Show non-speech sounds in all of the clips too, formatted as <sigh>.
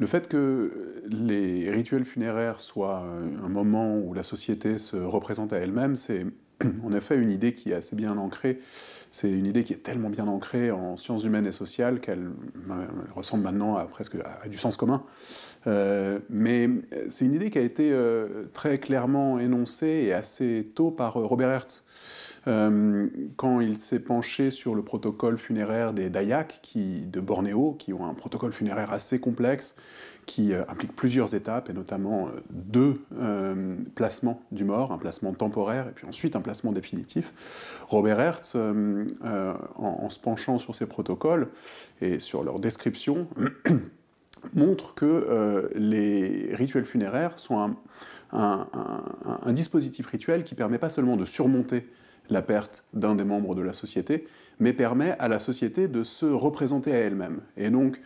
Le fait que les rituels funéraires soient un moment où la société se représente à elle-même, c'est <clears throat> en effet une idée qui est assez bien ancrée. C'est une idée qui est tellement bien ancrée en sciences humaines et sociales qu'elle euh, ressemble maintenant à presque à, du sens commun. Euh, mais c'est une idée qui a été euh, très clairement énoncée et assez tôt par Robert Hertz. Euh, quand il s'est penché sur le protocole funéraire des Dayak qui, de Bornéo, qui ont un protocole funéraire assez complexe, qui euh, implique plusieurs étapes, et notamment euh, deux placements du mort, un placement temporaire et puis ensuite un placement définitif, Robert Hertz, en, se penchant sur ces protocoles et sur leur description, <clears throat> montre que les rituels funéraires sont un, un dispositif rituel qui permet pas seulement de surmonter la perte d'un des membres de la société, mais permet à la société de se représenter à elle-même. Et donc,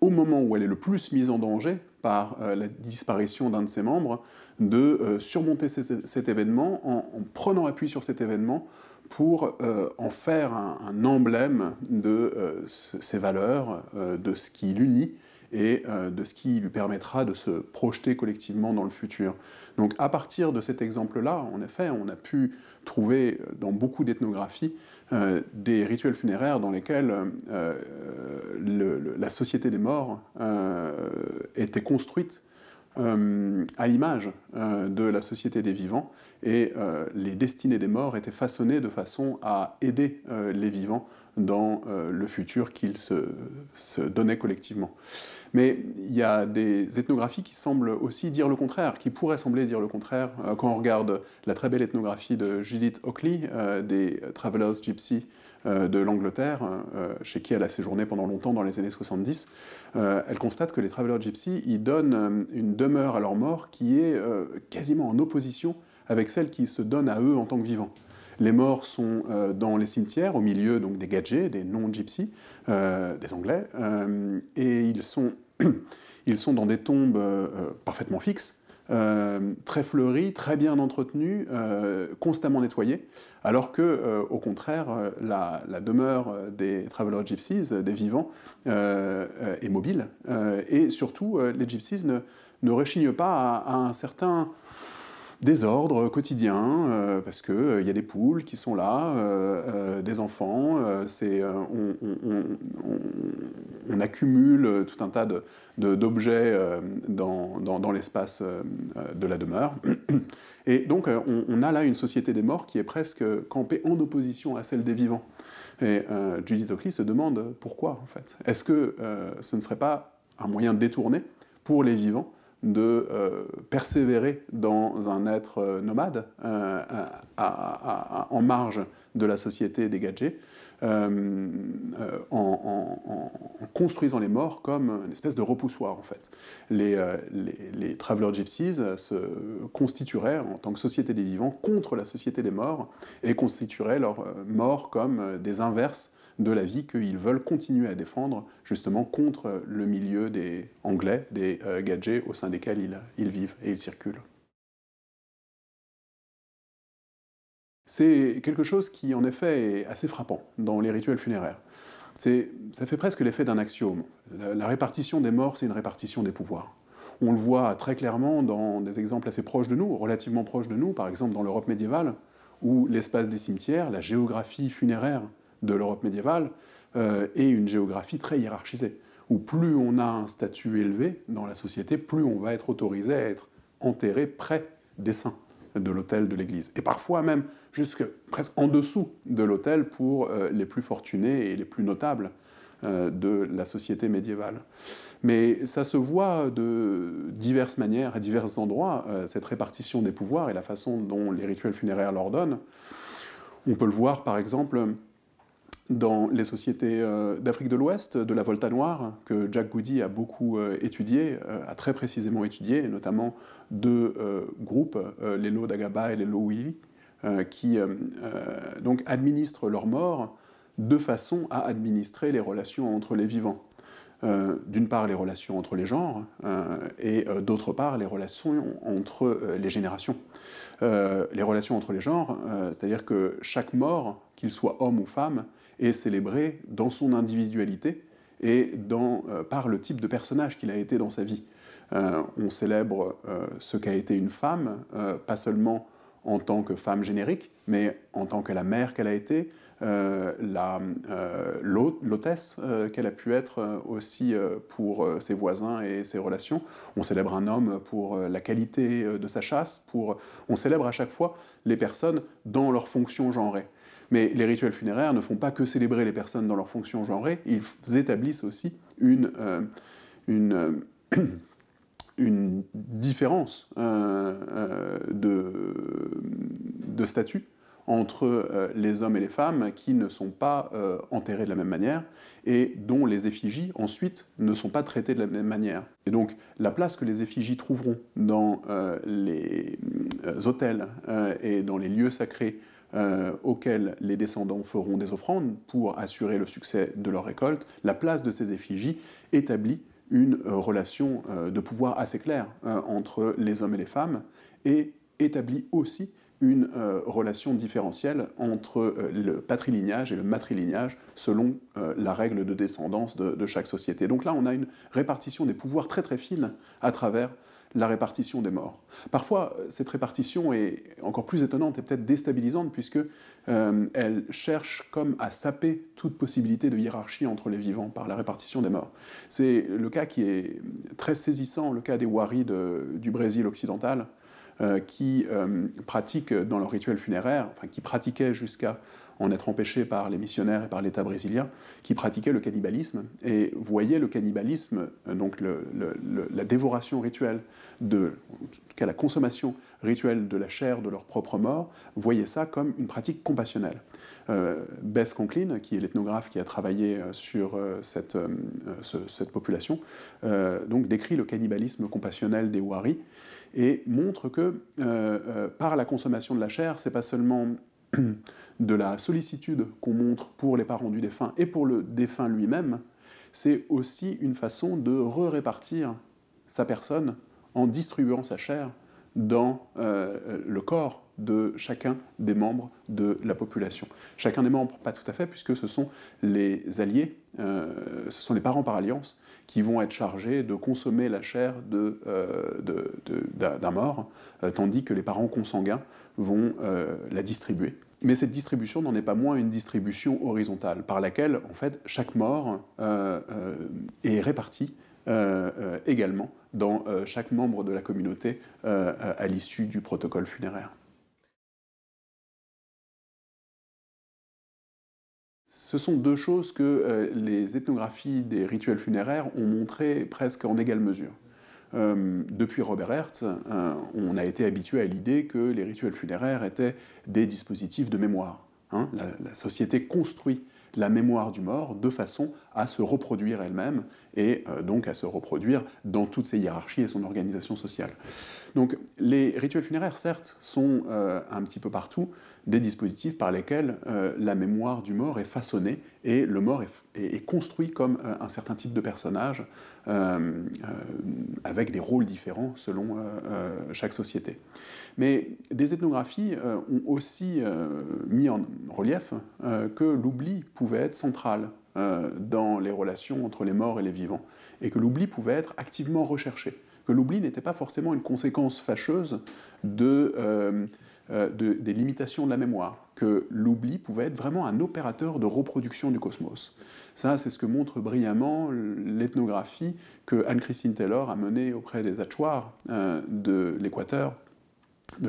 au moment où elle est le plus mise en danger par euh, la disparition d'un de ses membres, de euh, surmonter cet événement en, prenant appui sur cet événement pour euh, en faire un emblème de ses valeurs, de ce qui l'unit, et euh, de ce qui lui permettra de se projeter collectivement dans le futur. Donc à partir de cet exemple-là, en effet, on a pu trouver euh, dans beaucoup d'ethnographies euh, des rituels funéraires dans lesquels la société des morts était construite à l'image de la société des vivants, et les destinées des morts étaient façonnées de façon à aider les vivants dans le futur qu'ils se, se donnaient collectivement. Mais il y a des ethnographies qui semblent aussi dire le contraire, qui pourraient sembler dire le contraire. Euh, quand on regarde la très belle ethnographie de Judith Oakley, euh, des Travelers Gypsy euh, de l'Angleterre, chez qui elle a séjourné pendant longtemps dans les années 70, elle constate que les Travelers Gypsy y donnent une demeure à leur mort qui est quasiment en opposition avec celle qui se donne à eux en tant que vivants. Les morts sont euh, dans les cimetières, au milieu donc, des gadgets, des non-gypsies, euh, des Anglais, euh, et ils sont, <clears throat> ils sont dans des tombes parfaitement fixes, très fleuries, très bien entretenues, constamment nettoyées. alors que, au contraire, la, demeure des travelers gypsies, des vivants, est mobile. et surtout, les gypsies ne, ne réchignent pas à un certain désordre quotidien, euh, parce qu'il euh, y a des poules qui sont là, euh, des enfants, c'est, on, accumule tout un tas de, d'objets dans, dans, l'espace de la demeure. Et donc on, a là une société des morts qui est presque campée en opposition à celle des vivants. Et Judith Ockley se demande pourquoi en fait. Est-ce que ce ne serait pas un moyen détourné pour les vivants de euh, persévérer dans un être euh, nomade euh, en marge de la société des gadgets, en, construisant les morts comme une espèce de repoussoir en fait. Les, les, Gypsies se constitueraient en tant que société des vivants contre la société des morts et constitueraient leurs morts comme des inverses de la vie qu'ils veulent continuer à défendre justement contre le milieu des Anglais, des euh, gadgets au sein desquels ils, vivent et ils circulent. C'est quelque chose qui en effet est assez frappant dans les rituels funéraires. Ça fait presque l'effet d'un axiome. la répartition des morts, c'est une répartition des pouvoirs. On le voit très clairement dans des exemples assez proches de nous, relativement proches de nous, par exemple dans l'Europe médiévale, où l'espace des cimetières, la géographie funéraire de l'Europe médiévale euh, et une géographie très hiérarchisée, où plus on a un statut élevé dans la société, plus on va être autorisé à être enterré près des saints de l'autel de l'Église, et parfois même jusque presque en dessous de l'autel pour euh, les plus fortunés et les plus notables euh, de la société médiévale. Mais ça se voit de diverses manières, à divers endroits, cette répartition des pouvoirs et la façon dont les rituels funéraires l'ordonnent. On peut le voir par exemple dans les sociétés euh, d'Afrique de l'Ouest, de la Volta Noire, que Jack Goody a beaucoup euh, étudié, euh, a très précisément étudié, notamment deux groupes, les Lo Dagaba et les Lo qui donc administrent leurs morts de façon à administrer les relations entre les vivants. d'une part les relations entre les genres et d'autre part les relations entre les générations. les relations entre les genres, c'est-à-dire que chaque mort, qu'il soit homme ou femme, est célébré dans son individualité et dans, euh, par le type de personnage qu'il a été dans sa vie. Euh, on célèbre euh, ce qu'a été une femme, pas seulement en tant que femme générique, mais en tant que la mère qu'elle a été, l'hôtesse qu'elle a pu être aussi pour ses voisins et ses relations. On célèbre un homme pour la qualité de sa chasse, pour... on célèbre à chaque fois les personnes dans leur fonction genrée. Mais les rituels funéraires ne font pas que célébrer les personnes dans leur fonction genrée, ils établissent aussi une, euh, euh, <clears throat> différence euh, de, de statut entre les hommes et les femmes qui ne sont pas enterrés de la même manière et dont les effigies ensuite ne sont pas traitées de la même manière. Et donc la place que les effigies trouveront dans les hôtels et dans les lieux sacrés euh, auxquelles auxquels les descendants feront des offrandes pour assurer le succès de leur récolte, la place de ces effigies établit une euh, relation euh, de pouvoir assez claire entre les hommes et les femmes et établit aussi une relation différentielle entre le patrilignage et le matrilignage selon la règle de descendance de, de, chaque société. Donc là, on a une répartition des pouvoirs très très fine à travers la répartition des morts. Parfois, cette répartition est encore plus étonnante et peut-être déstabilisante puisque euh, elle cherche comme à saper toute possibilité de hiérarchie entre les vivants par la répartition des morts. C'est le cas qui est très saisissant, le cas des Wari du Brésil occidental, euh, qui euh, pratiquent dans leur rituel funéraire, qui pratiquaient jusqu'à en être empêchés par les missionnaires et par l'État brésilien, qui pratiquaient le cannibalisme et voyaient le cannibalisme, euh, donc la dévoration rituelle, de, en tout cas la consommation rituelle de la chair de leur propre mort, voyaient ça comme une pratique compassionnelle. Euh, Beth Conklin, qui est l'ethnographe qui a travaillé sur cette, population, donc décrit le cannibalisme compassionnel des Huari et montre que euh, euh, par la consommation de la chair, c'est pas seulement <clears throat> de la sollicitude qu'on montre pour les parents du défunt et pour le défunt lui-même, c'est aussi une façon de re-répartir sa personne en distribuant sa chair dans euh, euh, le corps de chacun des membres de la population. Chacun des membres, pas tout à fait, puisque ce sont les alliés, euh, ce sont les parents par alliance, qui vont être chargés de consommer la chair d'un mort, tandis que les parents consanguins vont la distribuer. Mais cette distribution n'en est pas moins une distribution horizontale, par laquelle, en fait, chaque mort est répartie euh, euh, également dans euh, chaque membre de la communauté à l'issue du protocole funéraire. Ce sont deux choses que les ethnographies des rituels funéraires ont montré presque en égale mesure. depuis Robert Hertz, on a été habitué à l'idée que les rituels funéraires étaient des dispositifs de mémoire. Hein, la, société construit la mémoire du mort de façon à se reproduire elle-même et euh, donc à se reproduire dans toutes ses hiérarchies et son organisation sociale. Donc les rituels funéraires, certes, sont euh, un petit peu partout des dispositifs par lesquels euh, la mémoire du mort est façonnée et le mort est, construit comme euh, un certain type de personnage avec des rôles différents selon chaque société. Mais des ethnographies ont aussi mis en relief que l'oubli pouvait être central dans les relations entre les morts et les vivants et que l'oubli pouvait être activement recherché que l'oubli n'était pas forcément une conséquence fâcheuse euh, euh, de, des limitations de la mémoire, que l'oubli pouvait être vraiment un opérateur de reproduction du cosmos. Ça, c'est ce que montre brillamment l'ethnographie que Anne-Christine Taylor a menée auprès des Achuars euh, de l'Équateur, de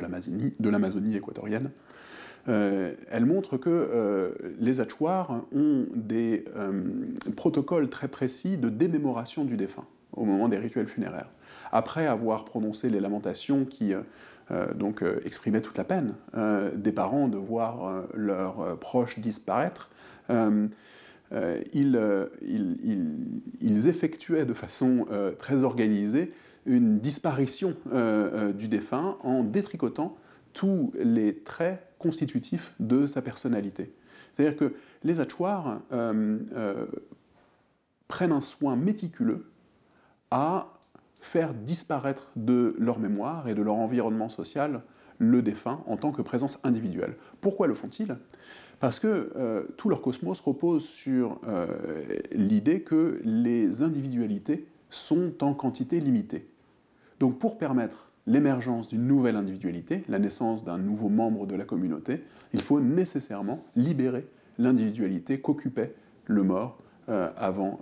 l'Amazonie équatorienne. elle montre que les hachoirs ont des protocoles très précis de démémoration du défunt au moment des rituels funéraires après avoir prononcé les lamentations qui euh, euh, donc euh, exprimaient toute la peine des parents de voir leurs proches disparaître. Ils, ils, effectuaient de façon très organisée une disparition du défunt en détricotant tous les traits constitutifs de sa personnalité. C'est-à-dire que les atchoirs prennent un soin méticuleux à faire disparaître de leur mémoire et de leur environnement social le défunt en tant que présence individuelle. Pourquoi le font-ils Parce que euh, tout leur cosmos repose sur euh, l'idée que les individualités sont en quantité limitée. Donc pour permettre l'émergence d'une nouvelle individualité, la naissance d'un nouveau membre de la communauté, il faut nécessairement libérer l'individualité qu'occupait le mort euh, avant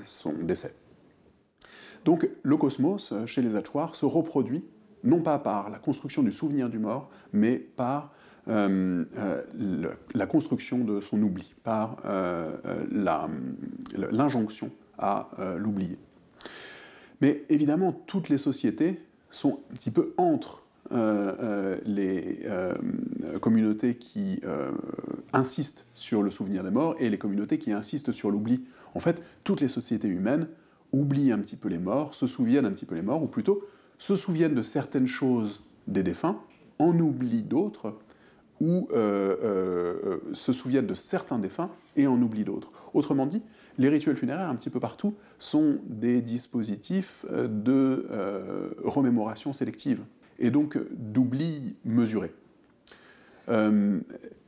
son décès. Donc le cosmos, euh, chez les Achuars, se reproduit non pas par la construction du souvenir du mort, mais par euh, euh, la construction de son oubli, par l'injonction à l'oublier. Mais évidemment, toutes les sociétés sont un petit peu entre les communautés qui insistent sur le souvenir des morts et les communautés qui insistent sur l'oubli. En fait, toutes les sociétés humaines oublient un petit peu les morts, se souviennent un petit peu les morts, ou plutôt se souviennent de certaines choses des défunts, en oublient d'autres, ou euh, euh, se souviennent de certains défunts et en oublient d'autres. Autrement dit, les rituels funéraires un petit peu partout sont des dispositifs euh, de remémoration sélective et donc d'oubli mesuré.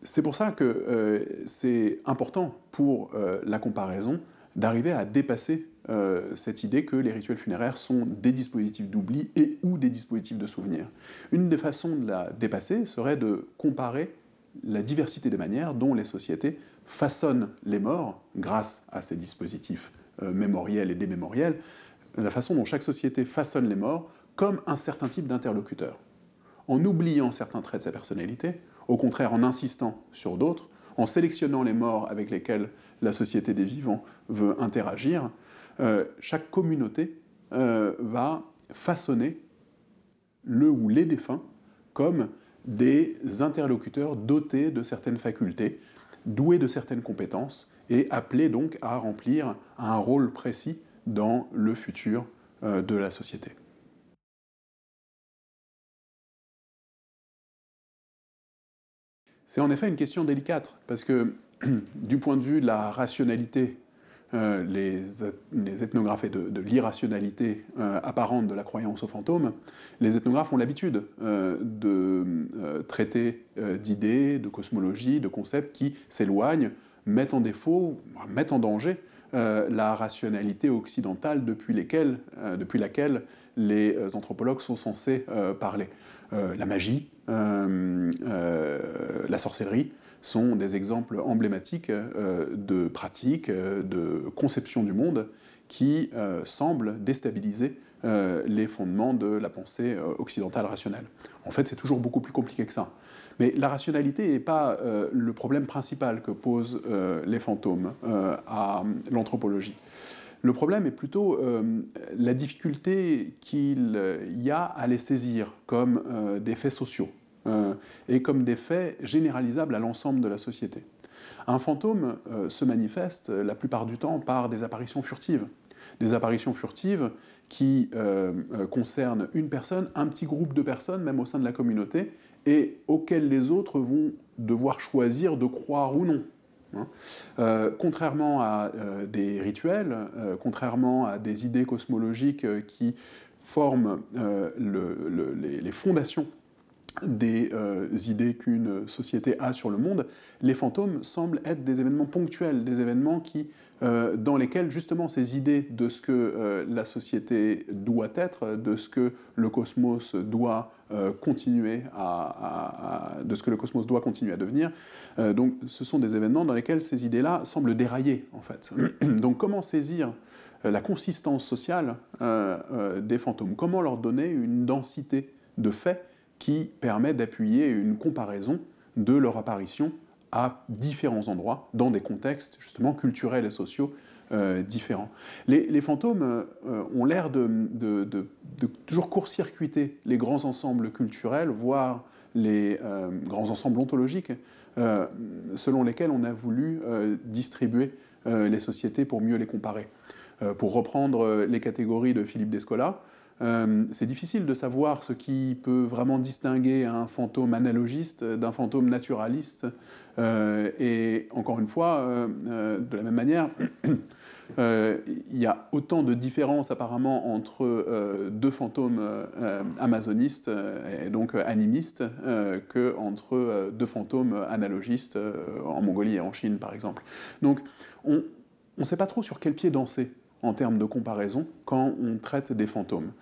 c'est pour ça que c'est important pour la comparaison d'arriver à dépasser euh, cette idée que les rituels funéraires sont des dispositifs d'oubli et ou des dispositifs de souvenir. Une des façons de la dépasser serait de comparer la diversité des manières dont les sociétés façonnent les morts grâce à ces dispositifs euh, mémoriels et démémoriels, la façon dont chaque société façonne les morts comme un certain type d'interlocuteur. En oubliant certains traits de sa personnalité, au contraire en insistant sur d'autres, en sélectionnant les morts avec lesquels la société des vivants veut interagir, euh, chaque communauté euh, va façonner le ou les défunts comme des interlocuteurs dotés de certaines facultés, doués de certaines compétences et appelés donc à remplir un rôle précis dans le futur euh, de la société. C'est en effet une question délicate, parce que <clears throat> du point de vue de la rationalité euh, les, ethnographes et de, l'irrationalité euh, apparente de la croyance aux fantômes, les ethnographes ont l'habitude euh, de traiter d'idées, de cosmologie, de concepts qui s'éloignent, mettent en défaut, mettent en danger la rationalité occidentale depuis, lesquelles, depuis laquelle les anthropologues sont censés parler. la magie, la sorcellerie, sont des exemples emblématiques euh, de pratiques, euh, de conception du monde qui euh, semblent déstabiliser les fondements de la pensée occidentale rationnelle. En fait, c'est toujours beaucoup plus compliqué que ça. Mais la rationalité n'est pas le problème principal que posent les fantômes à l'anthropologie. Le problème est plutôt la difficulté qu'il y a à les saisir comme des faits sociaux. Euh, et comme des faits généralisables à l'ensemble de la société. Un fantôme euh, se manifeste euh, la plupart du temps par des apparitions furtives. Des apparitions furtives qui concernent une personne, un petit groupe de personnes, même au sein de la communauté, et auxquelles les autres vont devoir choisir de croire ou non. Hein. contrairement à des rituels, contrairement à des idées cosmologiques qui forment les, les, fondations des euh, idées qu'une société a sur le monde, les fantômes semblent être des événements ponctuels, des événements qui, euh, dans lesquels justement ces idées de ce que euh, la société doit être, de ce que le cosmos doit continuer à, de ce que le cosmos doit continuer à devenir. donc, ce sont des événements dans lesquels ces idées-là semblent dérailler en fait. <clears throat> donc, comment saisir la consistance sociale des fantômes Comment leur donner une densité de faits qui permet d'appuyer une comparaison de leur apparition à différents endroits, dans des contextes justement culturels et sociaux euh, différents. Les, fantômes euh, ont l'air de, toujours court-circuiter les grands ensembles culturels, voire les euh, grands ensembles ontologiques, selon lesquels on a voulu distribuer les sociétés pour mieux les comparer. pour reprendre les catégories de Philippe Descola, euh, c'est difficile de savoir ce qui peut vraiment distinguer un fantôme analogiste d'un fantôme naturaliste. Euh, et encore une fois, euh, de la même manière, <clears throat> il y a autant de différences apparemment entre deux fantômes amazonistes et donc animistes qu'entre deux fantômes analogistes en Mongolie et en Chine, par exemple. Donc, on ne sait pas trop sur quel pied danser en termes de comparaison quand on traite des fantômes.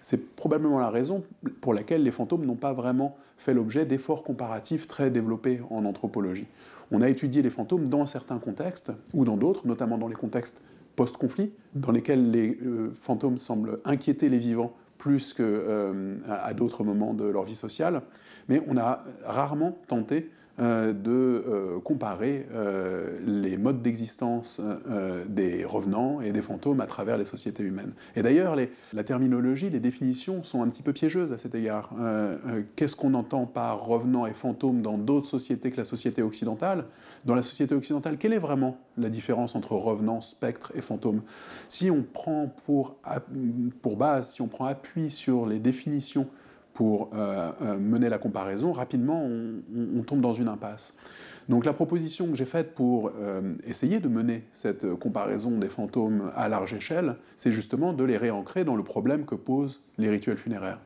C'est probablement la raison pour laquelle les fantômes n'ont pas vraiment fait l'objet d'efforts comparatifs très développés en anthropologie. On a étudié les fantômes dans certains contextes ou dans d'autres, notamment dans les contextes post-conflit, dans lesquels les euh, fantômes semblent inquiéter les vivants plus qu'à euh, d'autres moments de leur vie sociale, mais on a rarement tenté euh, de euh, comparer euh, les modes d'existence des revenants et des fantômes à travers les sociétés humaines. Et d'ailleurs, la terminologie, les définitions sont un petit peu piégeuses à cet égard. Qu'est-ce qu'on entend par revenant et fantôme dans d'autres sociétés que la société occidentale Dans la société occidentale, quelle est vraiment la différence entre revenant, spectre et fantôme Si on prend pour, pour base, si on prend appui sur les définitions pour euh, euh, mener la comparaison, rapidement on, tombe dans une impasse. Donc la proposition que j'ai faite pour euh, essayer de mener cette comparaison des fantômes à large échelle, c'est justement de les réancrer dans le problème que posent les rituels funéraires.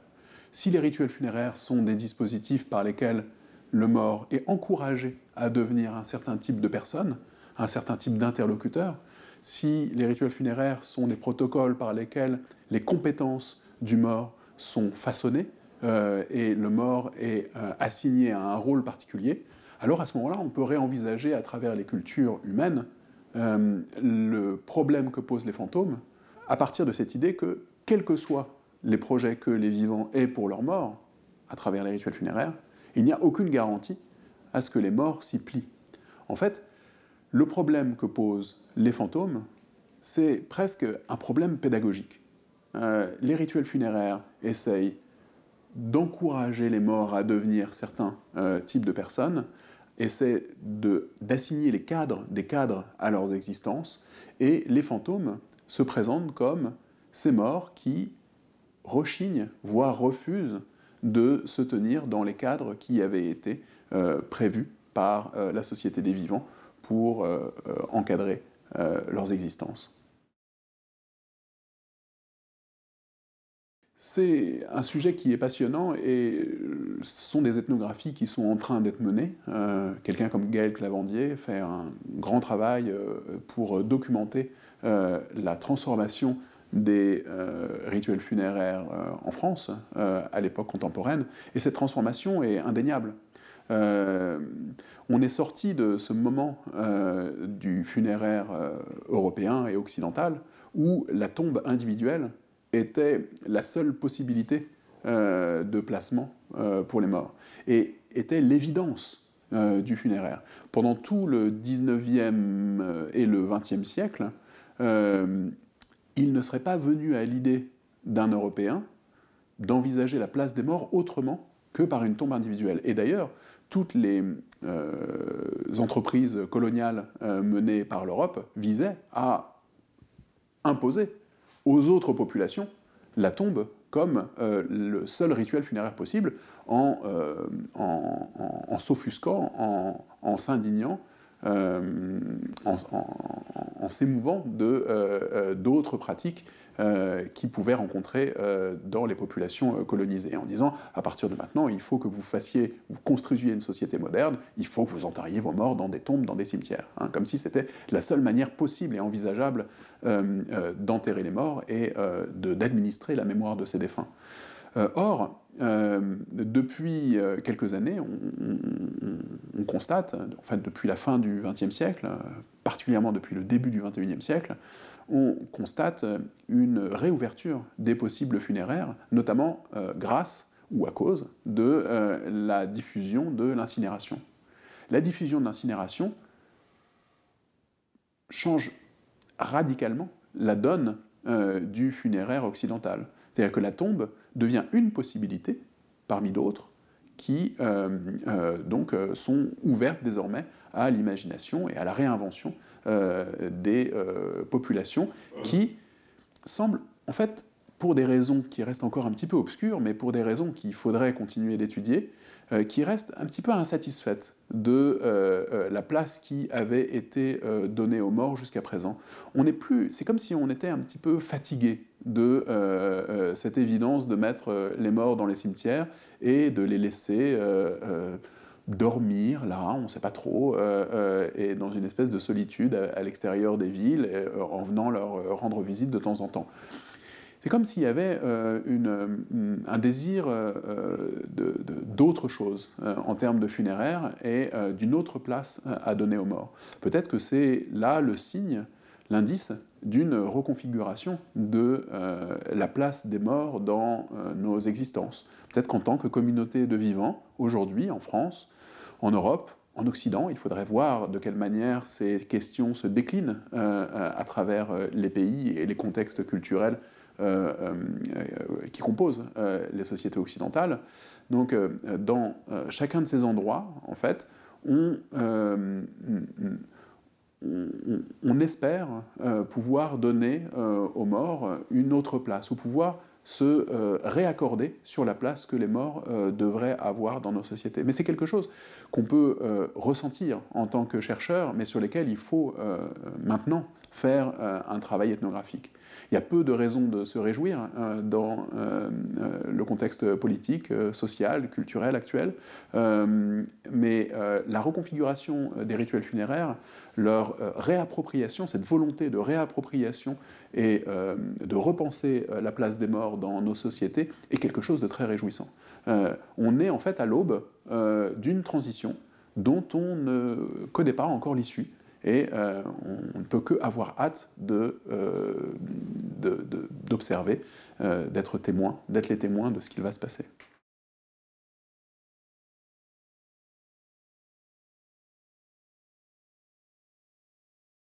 Si les rituels funéraires sont des dispositifs par lesquels le mort est encouragé à devenir un certain type de personne, un certain type d'interlocuteur, si les rituels funéraires sont des protocoles par lesquels les compétences du mort sont façonnées, euh, et le mort est euh, assigné à un rôle particulier, alors à ce moment-là, on peut réenvisager à travers les cultures humaines euh, le problème que posent les fantômes à partir de cette idée que, quels que soient les projets que les vivants aient pour leur mort à travers les rituels funéraires, il n'y a aucune garantie à ce que les morts s'y plient. En fait, le problème que posent les fantômes, c'est presque un problème pédagogique. les rituels funéraires essayent d'encourager les morts à devenir certains euh, types de personnes, et c'est d'assigner les cadres des cadres à leurs existences, et les fantômes se présentent comme ces morts qui rechignent, voire refusent de se tenir dans les cadres qui avaient été euh, prévus par euh, la société des vivants pour encadrer leurs existences. C'est un sujet qui est passionnant et euh, ce sont des ethnographies qui sont en train d'être menées. Euh, quelqu'un comme Gaël Clavandier fait un grand travail euh, pour documenter la transformation des rituels funéraires en France à l'époque contemporaine. Et cette transformation est indéniable. on est sorti de ce moment du funéraire européen et occidental où la tombe individuelle était la seule possibilité euh, de placement euh, pour les morts, et était l'évidence euh, du funéraire. Pendant tout le 19e et le 20e siècle, il ne serait pas venu à l'idée d'un Européen d'envisager la place des morts autrement que par une tombe individuelle. Et d'ailleurs, toutes les entreprises coloniales menées par l'Europe visaient à imposer aux autres populations la tombe comme euh, le seul rituel funéraire possible en, euh, en, s'offusquant, en s'indignant euh, en, en, en s'émouvant euh, euh, d'autres pratiques qu'ils qui pouvaient rencontrer dans les populations colonisées, en disant à partir de maintenant, il faut que vous fassiez, vous construisiez une société moderne, il faut que vous enterriez vos morts dans des tombes, dans des cimetières, hein, comme si c'était la seule manière possible et envisageable d'enterrer les morts et d'administrer la mémoire de ces défunts. Euh, or, euh, depuis euh, quelques années, on, constate, en fait depuis la fin du XXe siècle, particulièrement depuis le début du XXIe siècle, on constate une réouverture des possibles funéraires, notamment grâce ou à cause de la diffusion de l'incinération. La diffusion de l'incinération change radicalement la donne du funéraire occidental. C'est-à-dire que la tombe devient une possibilité parmi d'autres qui euh, euh, donc euh, sont ouvertes désormais à l'imagination et à la réinvention des populations qui semblent en fait pour des raisons qui restent encore un petit peu obscures mais pour des raisons qu'il faudrait continuer d'étudier euh, qui reste un petit peu insatisfaite de euh, euh, la place qui avait été donnée aux morts jusqu'à présent. On plus, c'est comme si on était un petit peu fatigué de cette évidence de mettre les morts dans les cimetières et de les laisser dormir là, on ne sait pas trop, et dans une espèce de solitude à, l'extérieur des villes, en venant leur rendre visite de temps en temps. C'est comme s'il y avait euh, euh, un désir euh, d'autre chose en termes de funéraire et d'une autre place à donner aux morts. Peut-être que c'est là le signe, l'indice d'une reconfiguration de la place des morts dans nos existences. Peut-être qu'en tant que communauté de vivants, aujourd'hui en France, en Europe, en Occident, il faudrait voir de quelle manière ces questions se déclinent à travers les pays et les contextes culturels euh, euh, qui composent euh, les sociétés occidentales. Donc dans chacun de ces endroits, en fait, on, on, espère pouvoir donner aux morts une autre place, ou pouvoir se euh, réaccorder sur la place que les morts euh, devraient avoir dans nos sociétés. Mais c'est quelque chose qu'on peut euh, ressentir en tant que chercheur, mais sur lesquels il faut maintenant faire un travail ethnographique. Il y a peu de raisons de se réjouir dans le contexte politique, social, culturel actuel, mais la reconfiguration des rituels funéraires, leur réappropriation, cette volonté de réappropriation et de repenser la place des morts dans nos sociétés est quelque chose de très réjouissant. Euh, on est en fait à l'aube euh, d'une transition dont on ne connaît pas encore l'issue et euh, on ne peut que avoir hâte d'observer, d'être témoin, d'être les témoins de ce qu'il va se passer.